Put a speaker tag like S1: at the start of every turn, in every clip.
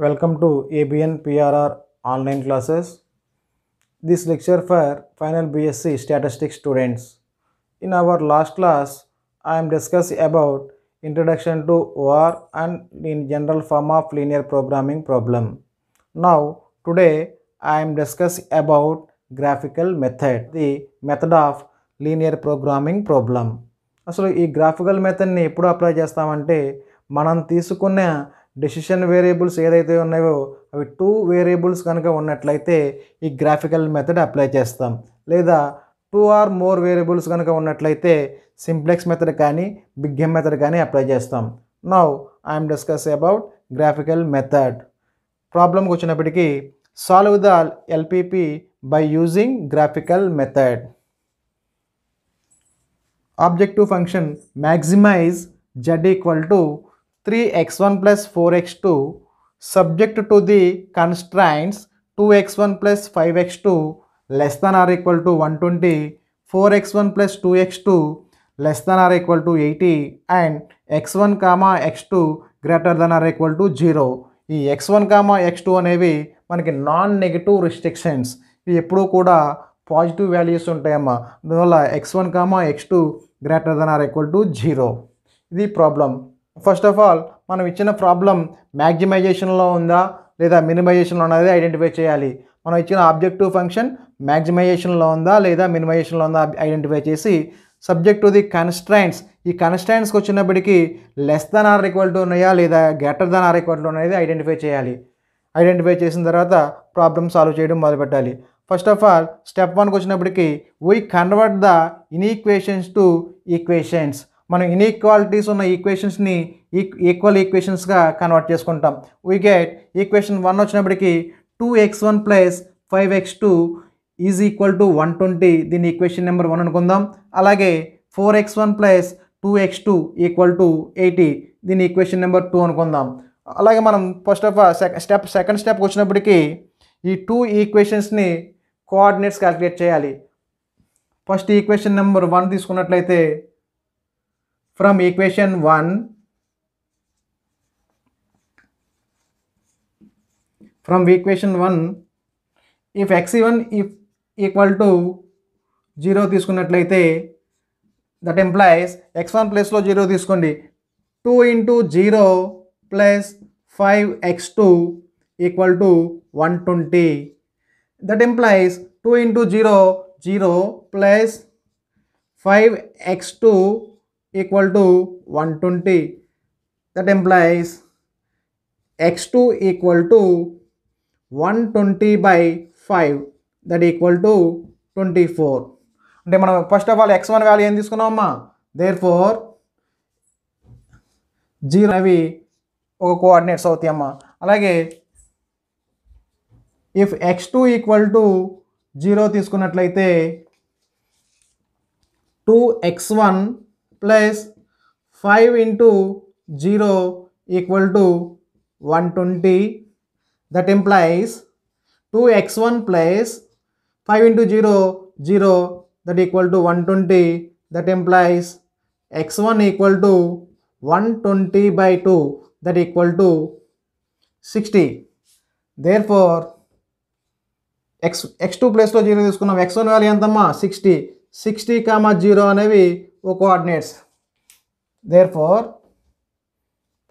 S1: Welcome to ABN PRR online classes. This lecture for final BSc statistics students. In our last class, I am discussing about introduction to OR and in general form of linear programming problem. Now, today I am discussing about graphical method, the method of linear programming problem. అసలు ఈ graphical మెథడ్ని ఎప్పుడు apply చేస్తామంటే మనం తీసుకున్న decision variables ఏదైతే ఉన్నాయో అవి two variables కనుక ఉన్నట్లయితే ఈ గ్రాఫికల్ మెథడ్ అప్లై చేస్తాం లేదా టూ ఆర్ మోర్ వేరియబుల్స్ కనుక ఉన్నట్లయితే సింప్లెక్స్ మెథడ్ కానీ బిగ్ గేమ్ మెథడ్ కానీ అప్లై చేస్తాం now I'm discuss about graphical method ప్రాబ్లంకి వచ్చినప్పటికీ solve the LPP by using graphical method objective function maximise Z equal to three X one plus four X two subject to the constraints two X one plus five X two less than or equal to one twenty four X one plus two X two less than or equal to eighty and X one comma X two greater than or equal to zero ఈ X one comma X two అనేవి మనకి non negative restrictions ఇవి ఎప్పుడూ కూడా positive values ఉంటాయమ్మా అందువల్ల X one comma X two greater than or equal to zero ఇది problem first of all మనం ఇచ్చిన ప్రాబ్లం మ్యాక్సిమైజేషన్లో ఉందా లేదా మినిమైజేషన్లో ఉన్నది ఐడెంటిఫై చేయాలి మనం ఇచ్చిన ఆబ్జెక్టివ్ ఫంక్షన్ మ్యాక్సిమైజేషన్లో ఉందా లేదా మినిమైజేషన్లో ఉందా ఐడెంటిఫై చేసి సబ్జెక్ట్ టు ది కన్స్ట్రైన్స్ ఈ కన్స్ట్రైన్స్కి వచ్చినప్పటికీ less than or equal to ఉన్నాయా లేదా greater than or equal to అనేది ఐడెంటిఫై చేయాలి ఐడెంటిఫై చేసిన తర్వాత ప్రాబ్లమ్ సాల్వ్ చేయడం మొదలుపెట్టాలి ఫస్ట్ ఆఫ్ ఆల్ స్టెప్ వన్కి వచ్చినప్పటికీ we convert the inequations to equations మనం ఇన్ఈక్వాలిటీస్ ఉన్న ఈక్వేషన్స్ని ఈక్వల్ ఈక్వేషన్స్గా కన్వర్ట్ చేసుకుంటాం వీ గెట్ ఈక్వేషన్ వన్ వచ్చినప్పటికీ two X one plus five X two is equal to one twenty దీని ఈక్వేషన్ నెంబర్ వన్ అనుకుందాం అలాగే four X one plus two X two equal to eighty దీని equation number two అనుకుందాం అలాగే మనం first of step second step వచ్చినప్పటికీ ఈ two ఈక్వేషన్స్ని కోఆర్డినేట్స్ క్యాలిక్యులేట్ చేయాలి ఫస్ట్ ఈక్వేషన్ నెంబర్ వన్ తీసుకున్నట్లయితే from equation 1 from equation 1 if x1 if equal to 0 తీసుకున్నట్లయితే దట్ ఎంప్లాయీస్ ఎక్స్ వన్ ప్లస్లో జీరో తీసుకోండి two into zero plus five X two equal to one twenty that implies two into zero zero plus five X two equal one twenty that to X two equal x2 one twenty by five that equal equal twenty four అంటే మనం first of all X one value ఏం తీసుకున్నామమ్మా there four zero అవి ఒక coordinates అవుతాయమ్మా అలాగే if X two equal to zero తీసుకున్నట్లయితే two X one plus five into zero equal to one twenty that implies two X one plus five into zero zero that equal to one twenty that implies X one equal to one twenty by two that equal to sixty therefore X X two ప్లేస్లో zero తీసుకున్నాం X one value ఎంతమ్మా sixty sixty comma zero అనేవి coordinates therefore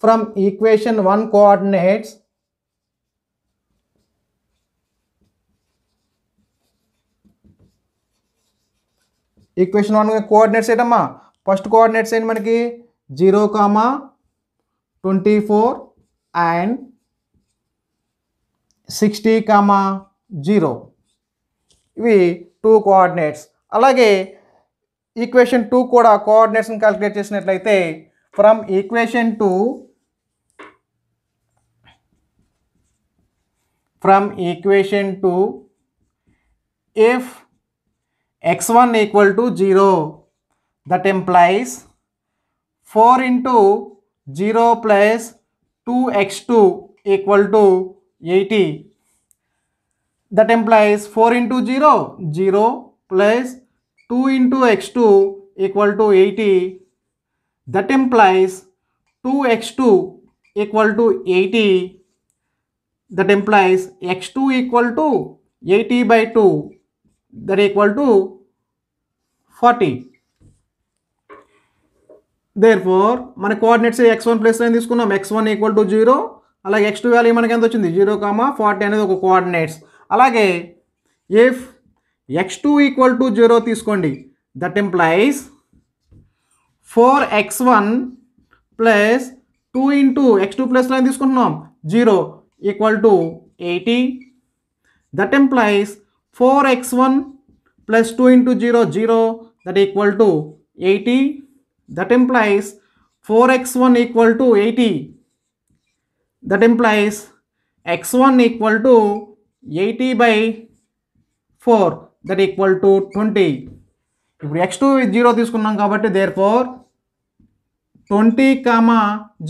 S1: from equation 1 coordinates equation 1 ని coordinate సేటమ first coordinates ఐన మనకి 0, 24 and 60, 0 ఇవి 2 coordinates అలాగే equation two కూడా కోఆర్డినేట్స్ని క్యాలిక్యులేట్ చేసినట్లయితే from equation two from equation 2 if x1 equal to 0 that implies 4 into 0 plus 2x2 equal to 80 that implies 4 into 0 0 plus 2 into x2 equal to 80 that implies 2x2 equal to 80 that implies x2 equal to 80 by 2 that equal to 40 therefore మన coordinates x1 plus అని తీసుకున్నాం x1 equal to zero అలాగే x2 value మనకి ఎంత వచ్చింది zero comma forty అనేది ఒక coordinates అలాగే if X two equal to zero తీసుకోండి that implies four X one plus two into X two plus nine తీసుకుంటున్నాం zero equal to eighty that implies four X one plus two into zero zero that equal to eighty that implies four X one equal to eighty that implies X one equal to eighty by four that equal to twenty ఇప్పుడు X two zero తీసుకున్నాం కాబట్టి there four twenty comma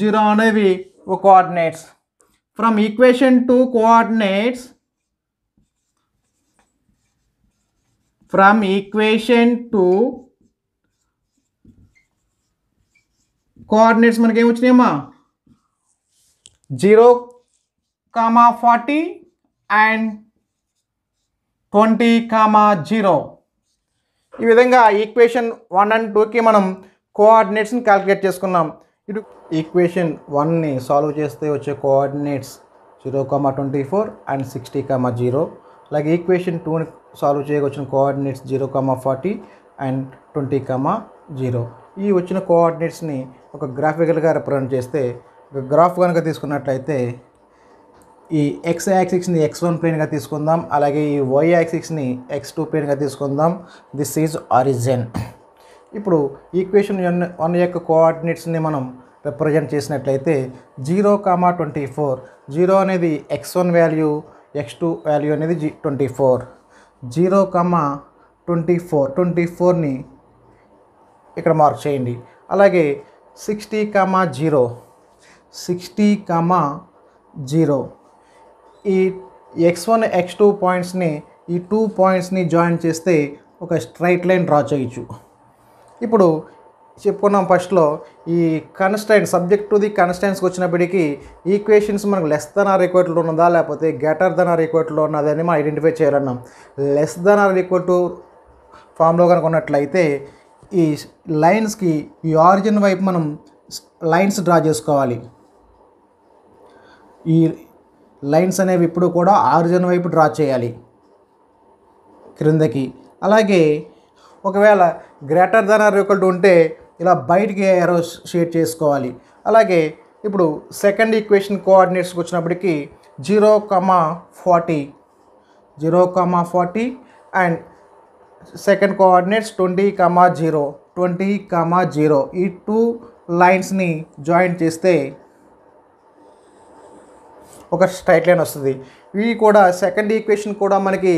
S1: zero అనేవి ఒక coordinates from equation two coordinates from equation two coordinates మనకి ఏమి వచ్చినాయమ్మా zero comma forty and twenty comma zero ఈ విధంగా ఈక్వేషన్ వన్ అండ్ టూకి మనం కోఆర్డినేట్స్ని క్యాలిక్యులేట్ చేసుకున్నాం ఇటు ఈక్వేషన్ వన్ని సాల్వ్ చేస్తే వచ్చే coordinates zero comma twenty four and sixty comma zero అలాగే ఈక్వేషన్ టూని సాల్వ్ చేయవచ్చిన coordinates zero comma forty and twenty comma zero ఈ వచ్చిన కోఆర్డినేట్స్ని ఒక గ్రాఫికల్గా రిప్రజెంట్ చేస్తే ఒక గ్రాఫ్ కనుక తీసుకున్నట్లయితే ఈ ఎక్స్ యాక్సిక్స్ని ఎక్స్ వన్ ప్లేన్గా తీసుకుందాం అలాగే ఈ వై యాక్సిక్స్ని ఎక్స్ టూ ప్లేన్గా తీసుకుందాం దిస్ ఈజ్ ఆరిజిన్ ఇప్పుడు ఈక్వేషన్ వన్ యొక్క కోఆర్డినేట్స్ని మనం రిప్రజెంట్ చేసినట్లయితే zero comma twenty four zero అనేది X one value X two value అనేది జీ twenty four zero comma twenty four twenty four ఇక్కడ మార్క్ చేయండి అలాగే sixty comma zero sixty comma zero ఈ ఎక్స్ వన్ ఎక్స్ టూ పాయింట్స్ని ఈ టూ పాయింట్స్ని జాయిన్ చేస్తే ఒక స్ట్రైట్ లైన్ డ్రా చేయొచ్చు ఇప్పుడు చెప్పుకున్నాం ఫస్ట్లో ఈ కన్స్టెంట్ సబ్జెక్ట్ టు ది కన్స్టెంట్స్కి వచ్చినప్పటికీ ఈక్వేషన్స్ మనకు లెస్ దన్ ఆర్ ఈక్వల్లో ఉన్నదా లేకపోతే గ్రేటర్ దన్ ఆర్ ఈక్వల్లో ఉన్నదా అని మనం ఐడెంటిఫై చేయాలన్నాం less than or equal to ఫామ్లో కనుక ఉన్నట్లయితే ఈ లైన్స్కి ఈ ఆరిజిన్ వైపు మనం లైన్స్ డ్రా చేసుకోవాలి ఈ లైన్స్ అనేవి ఇప్పుడు కూడా ఆరిజన్ వైపు డ్రా చేయాలి క్రిందకి అలాగే ఒకవేళ greater than or equal to ఉంటే ఇలా బయటికి ఎరో షేడ్ చేసుకోవాలి అలాగే ఇప్పుడు సెకండ్ ఈక్వేషన్ కోఆర్డినేట్స్కి వచ్చినప్పటికీ zero comma forty zero comma forty and second coordinates twenty comma zero twenty comma zero ఈ టూ లైన్స్ని జాయిన్ చేస్తే ఒక స్ట్రైట్ లైన్ వస్తుంది ఇవి కూడా సెకండ్ ఈక్వేషన్ కూడా మనకి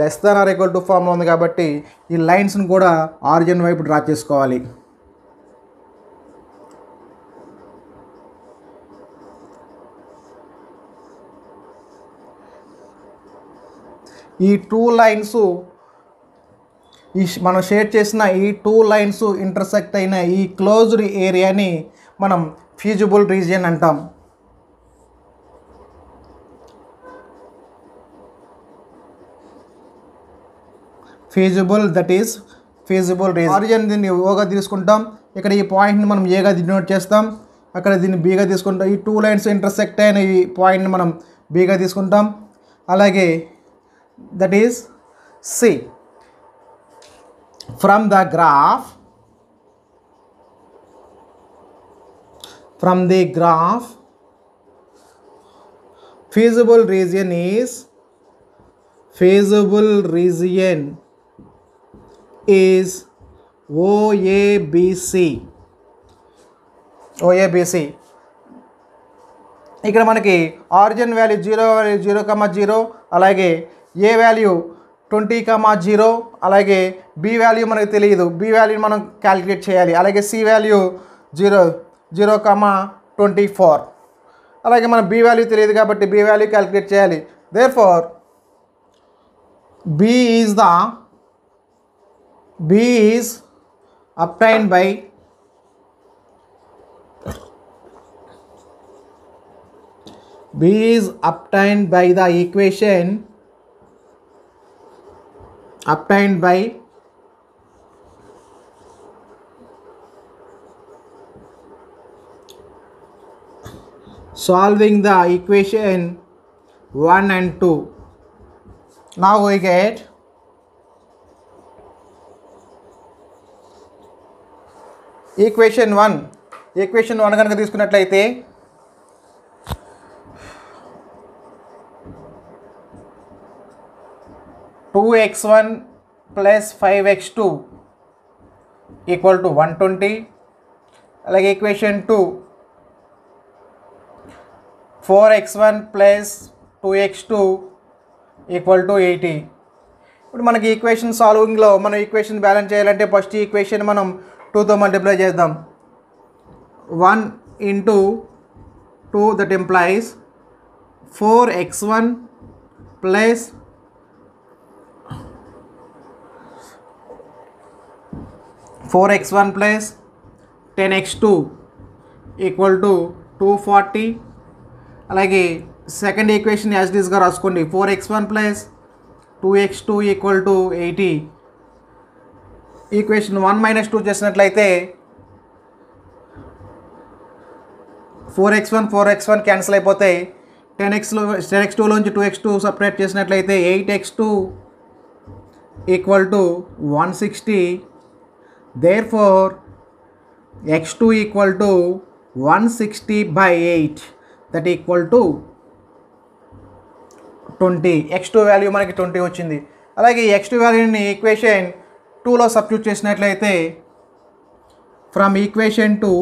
S1: less than or equal to ఫామ్లో ఉంది కాబట్టి ఈ లైన్స్ని కూడా ఆరిజిన్ వైపు డ్రా చేసుకోవాలి ఈ టూ లైన్స్ ఈ మనం షేర్ చేసిన ఈ టూ లైన్స్ ఇంటర్సెక్ట్ అయిన ఈ క్లోజ్డ్ ఏరియాని మనం ఫీజిబుల్ రీజియన్ అంటాం feasible that is feasible region origin దీన్ని ఓగా తీసుకుంటాం ఇక్కడ ఈ పాయింట్ని మనం ఏగా డినోట్ చేస్తాం అక్కడ దీన్ని బీగా తీసుకుంటాం ఈ టూ లైన్స్ ఇంటర్సెక్ట్ అయిన ఈ పాయింట్ని మనం బీగా తీసుకుంటాం అలాగే that is C from the graph from the graph feasible region is feasible region is OABC. OABC. ఇక్కడ మనకి origin value zero zero comma zero అలాగే A value twenty comma zero అలాగే బి వాల్యూ మనకు తెలియదు బి వాల్యూ మనం calculate చేయాలి అలాగే C value zero zero comma twenty four అలాగే మనం బి వాల్యూ తెలియదు కాబట్టి బి వాల్యూ క్యాలిక్యులేట్ చేయాలి therefore B is the B is obtained by B is obtained by the equation obtained by solving the equation 1 and 2. Now we get equation one equation one కనుక తీసుకున్నట్లయితే two X one plus five X two equal to one twenty అలాగే equation two four X one plus two X two equal to eighty ఇప్పుడు మనకి equation సాల్వింగ్లో మనం equation balance చేయాలంటే first equation మనం టూతో మల్టిప్లై చేద్దాం one into two that implies four X one plus four X one plus ten X two equal to two forty అలాగే second equation as డీస్గా రాసుకోండి four X one plus two X two equal to eighty equation one minus two చేసినట్లయితే four X one four X one cancel అయిపోతే ten ఎక్స్లో ten X టూలోంచి two X two separate చేసినట్లయితే eight X two equal to one sixty therefore X two equal to one sixty by eight that equal to twenty X two value మనకి twenty వచ్చింది అలాగే X two వాల్యూని equation టూలో సబ్జ్యూట్ చేసినట్లయితే from equation two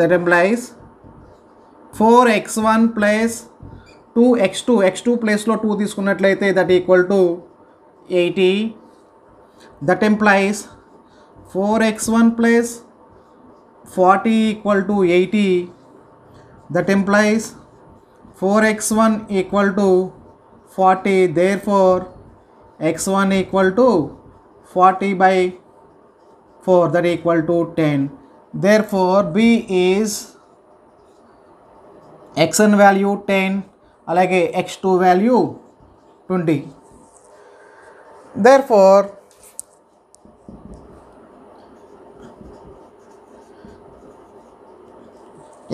S1: that implies four X one plus two X two X two ప్లేస్లో two తీసుకున్నట్లయితే that equal to eighty that implies four X one plus forty equal to eighty that implies 4x1 equal to 40 therefore x1 equal to 40 by 4 that equal to 10 therefore b is xn value 10 Like a x two value twenty. Therefore,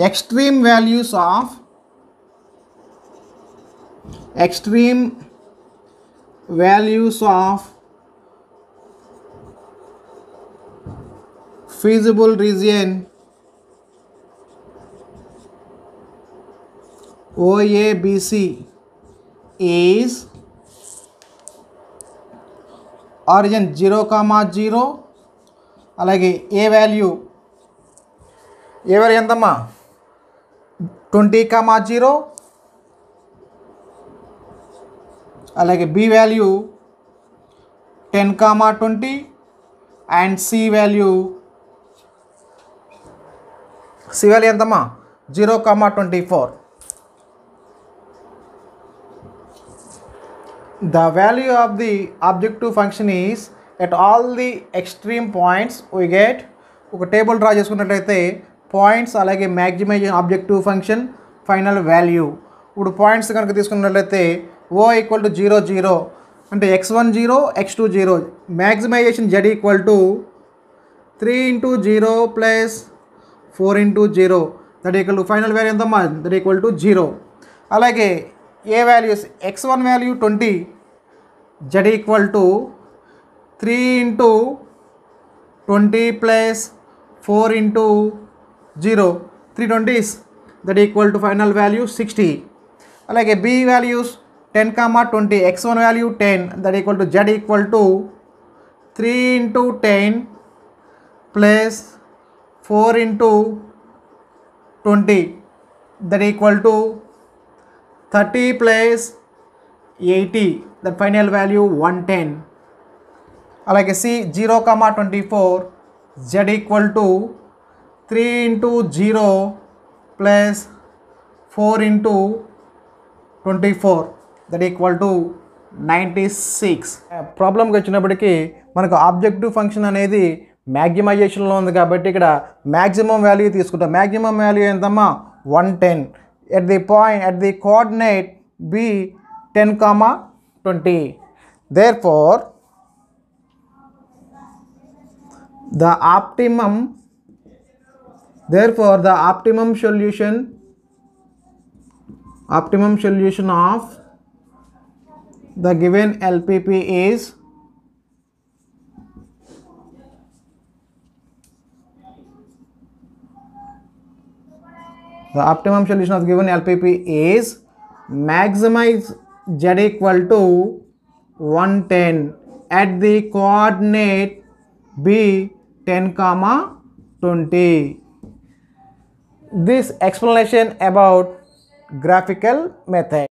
S1: extreme values of extreme values of feasible region OABC is origin 0 comma 0 అలాగే A value A value ఎంతమ్మా twenty comma zero అలాగే B value ten comma twenty and C value C value ఎంతమ్మా zero comma twenty four the value of the objective function is at all the extreme points we get ఒక table draw చేసుకున్నట్లయితే points అలాగే maximise objective function final value ఇప్పుడు points కనుక తీసుకున్నట్లయితే O equal to zero zero అంటే X one zero X two zero maximisation Z equal to three into zero plus four into zero that equal to final value ఎంతమ్మా that equal to zero అలాగే A values X one value twenty Z equal to three into twenty plus four into zero three twenties that equal to final value sixty అలాగే B values ten comma twenty X one value ten that equal to Z equal to three into ten plus four into twenty that equal to thirty plus eighty the final value one ten अलगे C zero comma twenty four Z equal to three into zero plus four into twenty four that equal to ninety six ప్రాబ్లంకి వచ్చినప్పటికీ మనకు objective function అనేది మ్యాగ్జిమైజేషన్లో ఉంది కాబట్టి ఇక్కడ maximum value తీసుకుంటాం maximum value ఎంతమ్మా one ten at the point at the coordinate B ten comma twenty therefore the optimum therefore the optimum solution optimum solution of the given LPP is the optimum solution of given LPP is maximize z equal to 110 at the coordinate b 10 comma 20 this explanation about graphical method